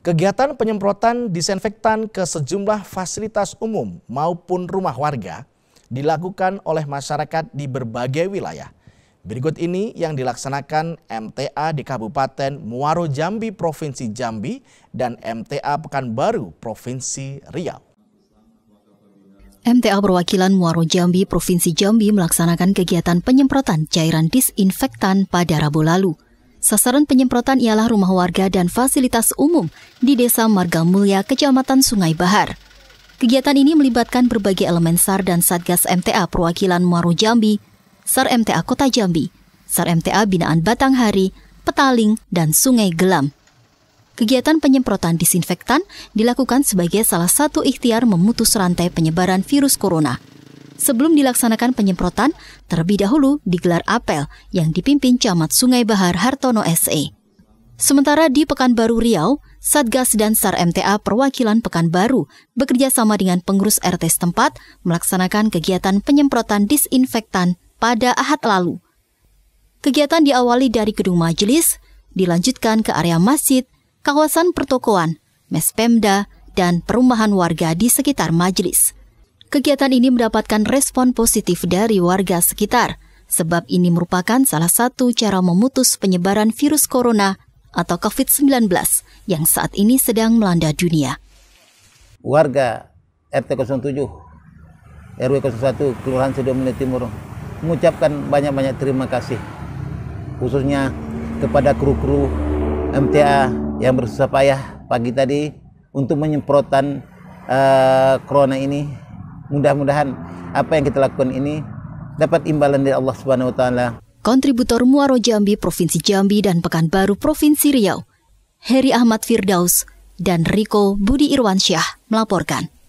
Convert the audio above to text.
Kegiatan penyemprotan disinfektan ke sejumlah fasilitas umum maupun rumah warga dilakukan oleh masyarakat di berbagai wilayah. Berikut ini yang dilaksanakan MTA di Kabupaten Muaro Jambi, Provinsi Jambi, dan MTA Pekanbaru, Provinsi Riau. MTA Perwakilan Muaro Jambi, Provinsi Jambi melaksanakan kegiatan penyemprotan cairan disinfektan pada Rabu lalu. Sasaran penyemprotan ialah rumah warga dan fasilitas umum di Desa Margamulya, Kecamatan Sungai Bahar. Kegiatan ini melibatkan berbagai elemen SAR dan Satgas MTA perwakilan Muaro Jambi, SAR MTA Kota Jambi, SAR MTA Binaan Batanghari, Petaling, dan Sungai Gelam. Kegiatan penyemprotan disinfektan dilakukan sebagai salah satu ikhtiar memutus rantai penyebaran virus corona – Sebelum dilaksanakan penyemprotan, terlebih dahulu digelar apel yang dipimpin Camat Sungai Bahar Hartono SE. Sementara di Pekanbaru Riau, Satgas dan SAR MTA Perwakilan Pekanbaru bekerja sama dengan pengurus RT setempat melaksanakan kegiatan penyemprotan disinfektan pada Ahad lalu. Kegiatan diawali dari gedung majelis, dilanjutkan ke area masjid, kawasan pertokoan, mes Pemda, dan perumahan warga di sekitar majelis. Kegiatan ini mendapatkan respon positif dari warga sekitar, sebab ini merupakan salah satu cara memutus penyebaran virus corona atau COVID-19 yang saat ini sedang melanda dunia. Warga RT 07, RW 01, Kelurahan Sudomini Timur mengucapkan banyak-banyak terima kasih khususnya kepada kru-kru MTA yang bersusah payah pagi tadi untuk menyemprotan uh, corona ini mudah-mudahan apa yang kita lakukan ini dapat imbalan dari Allah Subhanahu wa taala. Kontributor Muaro Jambi Provinsi Jambi dan Pekanbaru Provinsi Riau, Heri Ahmad Firdaus dan Riko Budi Irwansyah melaporkan.